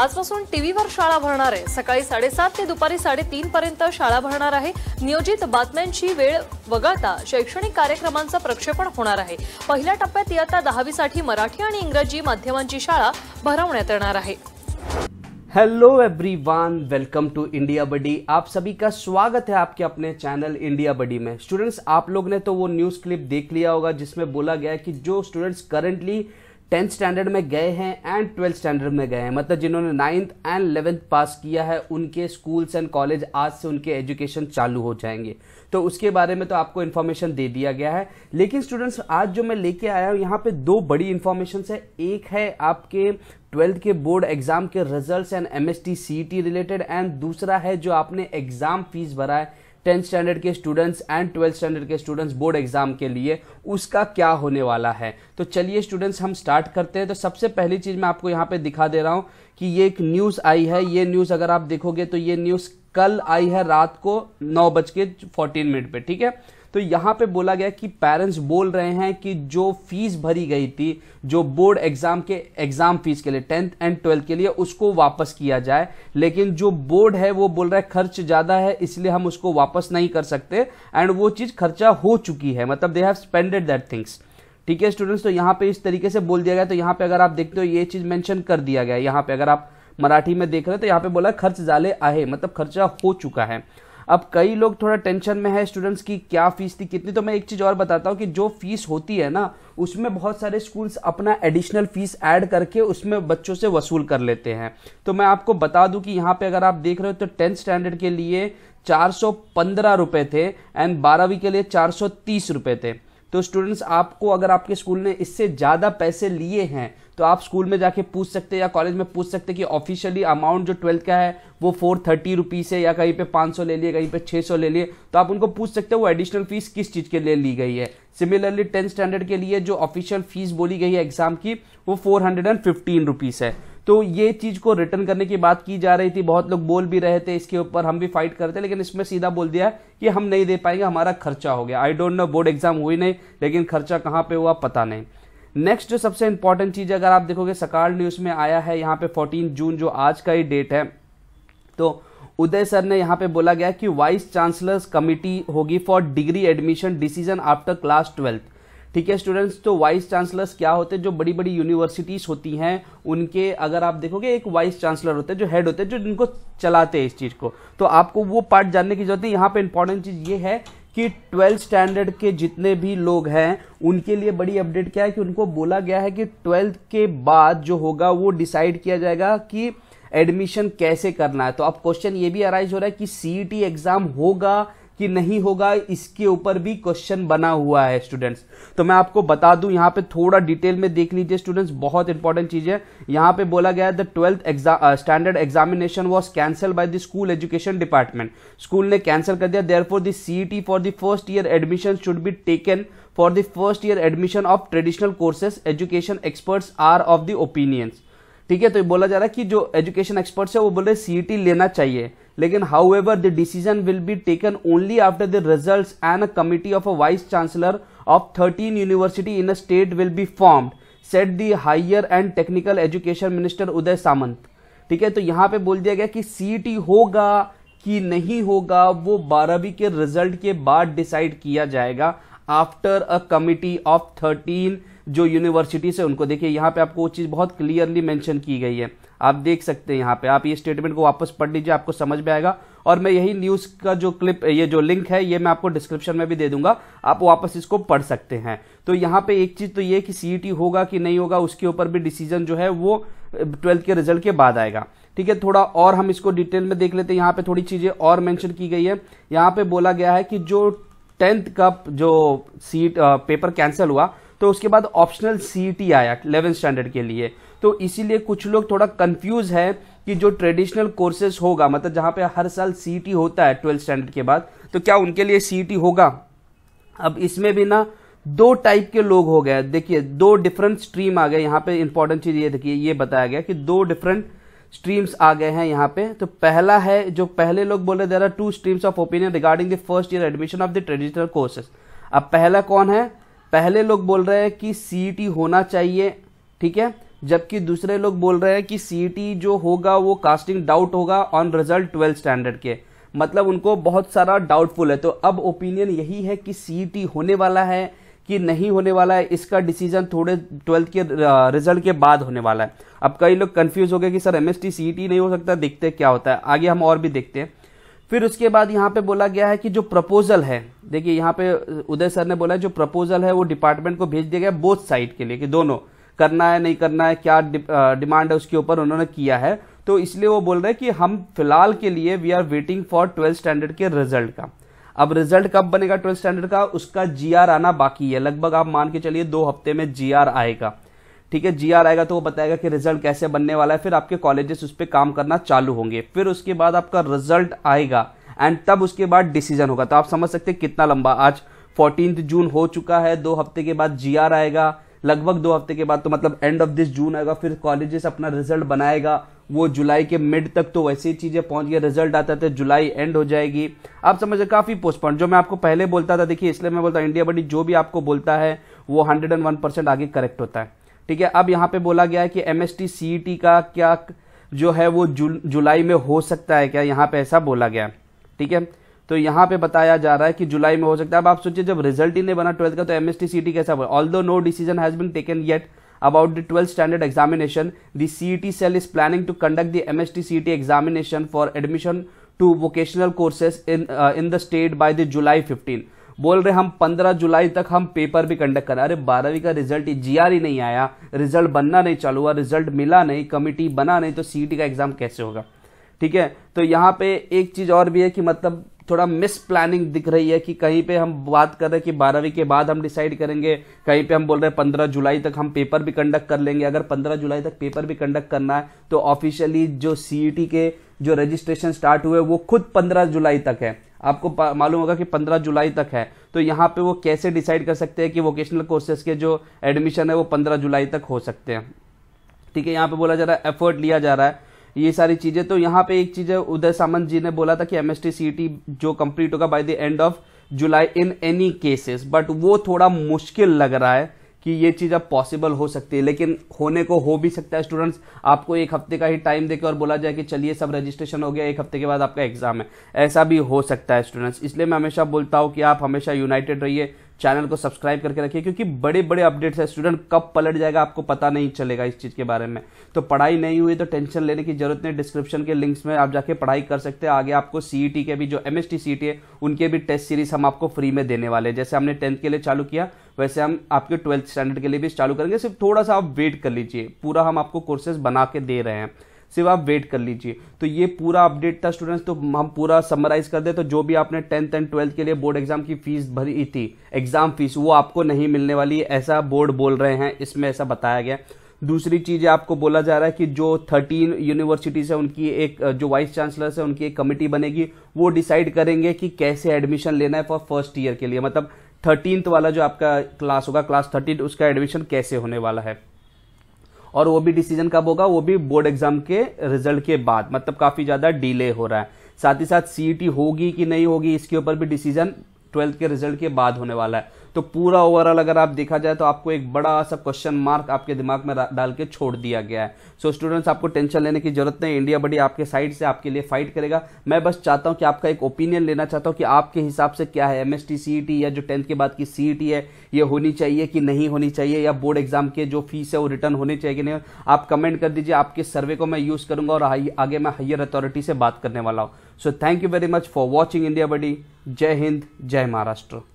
आजपास TV पर शाला भर है सका ते दुपारी साडेतीन पर्यत शाला भर है नियोजित बातम्यांची वे वगता शैक्षणिक कार्यक्रम प्रक्षेपण होणार आहे टप्प्या टप्प्यात इयत्ता सा मराठी और इंग्रजी मध्यम की शाला येणार hello everyone welcome to India buddy आप सभी का स्वागत है आपके अपने चैनल इंडिया बडी में स्टूडेंट्स आप लोग ने तो वो न्यूज़ क्लिप देख लिया होगा जिसमें बोला गया कि जो स्टूडेंट्स करंटली टेंथ स्टैंडर्ड में गए हैं एंड ट्वेल्थ स्टैंडर्ड में गए हैं मतलब जिन्होंने नाइन्थ एंड इलेवेंथ पास किया है उनके स्कूल्स एंड कॉलेज आज से उनके एजुकेशन चालू हो जाएंगे तो उसके बारे में तो आपको इन्फॉर्मेशन दे दिया गया है लेकिन स्टूडेंट्स आज जो मैं लेके आया हूँ यहाँ पे दो बड़ी इन्फॉर्मेशन है एक है आपके ट्वेल्थ के बोर्ड एग्जाम के result and M S related and दूसरा है जो आपने एग्जाम फीस भरा है टेंथ स्टैंडर्ड के स्टूडेंट्स एंड ट्वेल्थ स्टैंडर्ड के स्टूडेंट्स बोर्ड एग्जाम के लिए उसका क्या होने वाला है तो चलिए स्टूडेंट्स हम स्टार्ट करते हैं तो सबसे पहली चीज़ मैं आपको यहाँ पे दिखा दे रहा हूँ कि ये एक न्यूज़ आई है ये न्यूज़ अगर आप देखोगे तो ये न्यूज़ कल आई है रात को नौ बज के फोर्टीन मिनट पर ठीक है तो यहां पे बोला गया कि पेरेंट्स बोल रहे हैं कि जो फीस भरी गई थी जो बोर्ड एग्जाम के एग्जाम फीस के लिए टेंथ एंड ट्वेल्थ के लिए उसको वापस किया जाए लेकिन जो बोर्ड है वो बोल रहा है खर्च ज्यादा है इसलिए हम उसको वापस नहीं कर सकते एंड वो चीज खर्चा हो चुकी है मतलब they have spended that things ठीक है स्टूडेंट्स तो यहाँ पे इस तरीके से बोल दिया गया तो यहाँ पे अगर आप देखते हो ये चीज मेंशन कर दिया गया यहाँ पे अगर आप मराठी में देख रहे हो तो यहाँ पे बोला खर्च जाले आए मतलब खर्चा हो चुका है अब कई लोग थोड़ा टेंशन में है स्टूडेंट्स की क्या फीस थी कितनी तो मैं एक चीज़ और बताता हूँ कि जो फीस होती है ना उसमें बहुत सारे स्कूल्स अपना एडिशनल फीस ऐड करके उसमें बच्चों से वसूल कर लेते हैं तो मैं आपको बता दूं कि यहाँ पे अगर आप देख रहे हो तो टेंथ स्टैंडर्ड के लिए चार सौ पंद्रह रुपये थे एंड बारहवीं के लिए चार सौ तीस रुपये थे तो स्टूडेंट्स आपको अगर आपके स्कूल ने इससे ज़्यादा पैसे लिए हैं तो आप स्कूल में जाके पूछ सकते हैं या कॉलेज में पूछ सकते हैं कि ऑफिशियली अमाउंट जो ट्वेल्थ का है वो फोर थर्टी रुपीज़ है या कहीं पे पाँच सौ ले लिए कहीं पे छः सौ ले लिए तो आप उनको पूछ सकते हैं वो एडिशनल फीस किस चीज़ के लिए ली गई है सिमिलरली टेंथ स्टैंडर्ड के लिए जो ऑफिशियल फीस बोली गई है एग्जाम की वो four hundred and fifteen rupees है तो ये चीज़ को रिटर्न करने की बात की जा रही थी बहुत लोग बोल भी रहे थे इसके ऊपर हम भी फाइट करते लेकिन इसमें सीधा बोल दिया कि हम नहीं दे पाएंगे हमारा खर्चा हो गया I don't know board exam हुई नहीं लेकिन खर्चा कहाँ पे हुआ पता नहीं नेक्स्ट जो सबसे इंपॉर्टेंट चीज अगर आप देखोगे सकाल न्यूज में आया है यहाँ पे 14 जून जो आज का ही डेट है तो उदय सर ने यहाँ पे बोला गया कि वाइस चांसलर्स कमिटी होगी for degree admission decision after class twelfth ठीक है स्टूडेंट्स तो वाइस चांसलर्स क्या होते हैं जो बड़ी बड़ी यूनिवर्सिटीज होती हैं उनके अगर आप देखोगे एक वाइस चांसलर होते हैं जो हेड होते हैं जो जिनको चलाते हैं इस चीज़ को तो आपको वो पार्ट जानने की जरूरत है यहाँ पे इंपॉर्टेंट चीज़ ये है कि ट्वेल्थ स्टैंडर्ड के जितने भी लोग हैं उनके लिए बड़ी अपडेट क्या है कि उनको बोला गया है कि ट्वेल्थ के बाद जो होगा वो डिसाइड किया जाएगा कि एडमिशन कैसे करना है तो अब क्वेश्चन ये भी अराइज हो रहा है कि सीईटी एग्जाम e होगा कि नहीं होगा इसके ऊपर भी क्वेश्चन बना हुआ है स्टूडेंट्स तो मैं आपको बता दूं यहाँ पे थोड़ा डिटेल में देख लीजिए स्टूडेंट्स बहुत इंपॉर्टेंट चीज है यहां पे बोला गया the twelfth standard examination was cancelled by the school education department school ने कैंसिल कर दिया there for the T for the first year admission should be taken for the first year admission of traditional courses education experts are of the opinions ठीक है तो ये बोला जा रहा है कि जो एजुकेशन एक्सपर्ट्स है वो बोल रहे सीईटी e लेना चाहिए लेकिन however the decision will be taken only after the result and a committee of a vice chancellor of thirteen university in a state will be formed said the higher and technical education minister Uday Samant ठीक है तो यहाँ पे बोल दिया गया कि CET e होगा कि नहीं होगा वो बारहवीं के रिजल्ट के बाद डिसाइड किया जाएगा after a committee of thirteen जो यूनिवर्सिटीज़ है उनको देखिए यहाँ पे आपको वो चीज़ बहुत क्लियरली मेंशन की गई है आप देख सकते हैं यहाँ पे आप ये स्टेटमेंट को वापस पढ़ लीजिए आपको समझ में आएगा और मैं यही न्यूज़ का जो क्लिप ये जो लिंक है ये मैं आपको डिस्क्रिप्शन में भी दे दूंगा आप वापस इसको पढ़ सकते हैं तो यहाँ पे एक चीज़ तो ये कि सी e होगा कि नहीं होगा उसके ऊपर भी डिसीजन जो है वो ट्वेल्थ के रिजल्ट के बाद आएगा ठीक है थोड़ा और हम इसको डिटेल में देख लेते हैं यहाँ पे थोड़ी चीज़ें और मेंशन की गई है यहाँ पे बोला गया है कि जो टेंथ का जो सीट पेपर कैंसिल हुआ तो उसके बाद ऑप्शनल सी e आया इलेवेंथ स्टैंडर्ड के लिए तो इसीलिए कुछ लोग थोड़ा कंफ्यूज है कि जो ट्रेडिशनल कोर्सेज होगा मतलब जहाँ पे हर साल सी e होता है ट्वेल्थ स्टैंडर्ड के बाद तो क्या उनके लिए सी e होगा अब इसमें भी ना दो टाइप के लोग हो गए देखिए दो डिफरेंट स्ट्रीम आ गए यहाँ पे इंपॉर्टेंट चीज ये देखिए ये बताया गया कि दो डिफरेंट स्ट्रीम्स आ गए हैं यहाँ पे तो पहला है जो पहले लोग बोले there are two streams of opinion regarding the first year admission of the traditional courses अब पहला कौन है पहले लोग बोल रहे हैं कि सीईटी e होना चाहिए ठीक है जबकि दूसरे लोग बोल रहे हैं कि सीईटी e जो होगा वो कास्टिंग डाउट होगा ऑन रिजल्ट ट्वेल्थ स्टैंडर्ड के मतलब उनको बहुत सारा डाउटफुल है तो अब ओपिनियन यही है कि सीईटी e होने वाला है कि नहीं होने वाला है इसका डिसीजन थोड़े ट्वेल्थ के रिजल्ट के बाद होने वाला है अब कई लोग कंफ्यूज हो गए कि सर एमएसटी सीईटी नहीं हो सकता देखते क्या होता है आगे हम और भी देखते हैं फिर उसके बाद यहाँ पे बोला गया है कि जो प्रपोजल है देखिए यहाँ पे उदय सर ने बोला जो प्रपोजल है वो डिपार्टमेंट को भेज दिया गया बोथ साइड के लिए कि दोनों करना है नहीं करना है क्या डिमांड है उसके ऊपर उन्होंने किया है तो इसलिए वो बोल रहे हैं कि हम फिलहाल के लिए we are waiting for twelfth standard के रिजल्ट का अब रिजल्ट कब बनेगा ट्वेल्थ स्टैंडर्ड का उसका जी आना बाकी है लगभग आप मान के चलिए दो हफ्ते में जी आएगा ठीक है जीआर आएगा तो वो बताएगा कि रिजल्ट कैसे बनने वाला है फिर आपके कॉलेजेस उस पर काम करना चालू होंगे फिर उसके बाद आपका रिजल्ट आएगा एंड तब उसके बाद डिसीजन होगा तो आप समझ सकते हैं कितना लंबा आज फोर्टीन जून हो चुका है दो हफ्ते के बाद जी आएगा लगभग दो हफ्ते के बाद तो मतलब एंड ऑफ दिस जून आएगा फिर कॉलेजेस अपना रिजल्ट बनाएगा वो जुलाई के मिड तक तो वैसे ही चीज़ें पहुंच गया रिजल्ट आता था जुलाई एंड हो जाएगी आप समझे काफ़ी पोस्टपोन जो मैं आपको पहले बोलता था देखिए इसलिए मैं बोलता इंडिया बड़ी जो भी आपको बोलता है वो हंड्रेड एंड वन परसेंट आगे करेक्ट होता है ठीक है अब यहां पे बोला गया है कि एमएसटी सीईटी e का क्या जो है वो जु, जुलाई में हो सकता है क्या यहां पे ऐसा बोला गया ठीक है तो यहां पे बताया जा रहा है कि जुलाई में हो सकता है अब आप सोचिए जब रिजल्ट ही नहीं बना ट्वेल्थ का तो एमएसटी टी e कैसा बोला all no decision has been taken yet about the twelfth standard examination the T cell is planning to conduct the MST T examination for admission to vocational courses in in the state by the July fifteen बोल रहे हम 15 जुलाई तक हम paper भी conduct करा अरे बारहवीं का रिजल्ट आर ही नहीं आया रिजल्ट बनना नहीं चालू हुआ रिजल्ट मिला नहीं कमिटी बना नहीं तो सीईटी e का एग्जाम कैसे होगा ठीक है तो यहाँ पे एक चीज और भी है कि मतलब थोड़ा मिस प्लानिंग दिख रही है कि कहीं पे हम बात कर रहे हैं कि बारहवीं के बाद हम डिसाइड करेंगे कहीं पे हम बोल रहे हैं पंद्रह जुलाई तक हम पेपर भी कंडक्ट कर लेंगे अगर पंद्रह जुलाई तक पेपर भी कंडक्ट करना है तो ऑफिशियली जो सीईटी e के जो रजिस्ट्रेशन स्टार्ट हुए वो खुद पंद्रह जुलाई तक है आपको मालूम होगा कि 15 जुलाई तक है तो यहाँ पे वो कैसे डिसाइड कर सकते हैं कि वोकेशनल कोर्सेज के जो एडमिशन है वो 15 जुलाई तक हो सकते हैं ठीक है यहाँ पे बोला जा रहा है एफर्ट लिया जा रहा है ये सारी चीज़ें तो यहाँ पे एक चीज़ है उदय सामंत जी ने बोला था कि एम एस e जो कंप्लीट होगा by the end of July in any cases but वो थोड़ा मुश्किल लग रहा है कि ये चीज़ अब पॉसिबल हो सकती है लेकिन होने को हो भी सकता है स्टूडेंट्स आपको एक हफ्ते का ही टाइम देकर और बोला जाए कि चलिए सब रजिस्ट्रेशन हो गया एक हफ्ते के बाद आपका एग्जाम है ऐसा भी हो सकता है स्टूडेंट्स इसलिए मैं हमेशा बोलता हूँ कि आप हमेशा यूनाइटेड रहिए चैनल को सब्सक्राइब करके रखिए क्योंकि बड़े बड़े अपडेट्स है स्टूडेंट कब पलट जाएगा आपको पता नहीं चलेगा इस चीज़ के बारे में तो पढ़ाई नहीं हुई तो टेंशन लेने की जरूरत नहीं डिस्क्रिप्शन के लिंक्स में आप जाके पढ़ाई कर सकते हैं आगे आपको सीईटी e के भी जो एम एस e है उनके भी टेस्ट सीरीज हम आपको फ्री में देने वाले हैं जैसे हमने टेंथ के लिए चालू किया वैसे हम आपके ट्वेल्थ स्टैंडर्ड के लिए भी चालू करेंगे सिर्फ थोड़ा सा आप वेट कर लीजिए पूरा हम आपको कोर्सेज बना के दे रहे हैं सिर्फ आप वेट कर लीजिए तो ये पूरा अपडेट था स्टूडेंट्स तो हम पूरा समराइज कर दे तो जो भी आपने टेंथ एंड ट्वेल्थ के लिए बोर्ड एग्जाम की फीस भरी थी एग्जाम फीस वो आपको नहीं मिलने वाली ऐसा बोर्ड बोल रहे हैं इसमें ऐसा बताया गया दूसरी चीज आपको बोला जा रहा है कि जो थर्टीन यूनिवर्सिटीज है उनकी एक जो वाइस चांसलर है उनकी एक कमेटी बनेगी वो डिसाइड करेंगे कि कैसे एडमिशन लेना है फॉर फर्स्ट ईयर के लिए मतलब थर्टीन वाला जो आपका क्लास होगा क्लास थर्टीन उसका एडमिशन कैसे होने वाला है और वो भी डिसीजन कब होगा वो भी बोर्ड एग्जाम के रिजल्ट के बाद मतलब काफी ज्यादा डिले हो रहा है साथ ही साथ सीईटी e होगी कि नहीं होगी इसके ऊपर भी डिसीजन ट्वेल्थ के रिजल्ट के बाद होने वाला है तो पूरा ओवरऑल अगर आप देखा जाए तो आपको एक बड़ा सा क्वेश्चन मार्क आपके दिमाग में डाल के छोड़ दिया गया है सो so, स्टूडेंट्स आपको टेंशन लेने की जरूरत नहीं इंडिया बड़ी आपके साइड से आपके लिए फाइट करेगा मैं बस चाहता हूँ कि आपका एक ओपिनियन लेना चाहता हूँ कि आपके हिसाब से क्या है एम एस e या जो टेंथ के बाद की सी e है ये होनी चाहिए कि नहीं होनी चाहिए या बोर्ड एग्जाम के जो फीस है वो रिटर्न होने चाहिए कि नहीं आप कमेंट कर दीजिए आपके सर्वे को मैं यूज़ करूंगा और आगे मैं हायर अथॉरिटी से बात करने वाला हूँ so thank you very much for watching India buddy जय हिंद जय महाराष्ट्र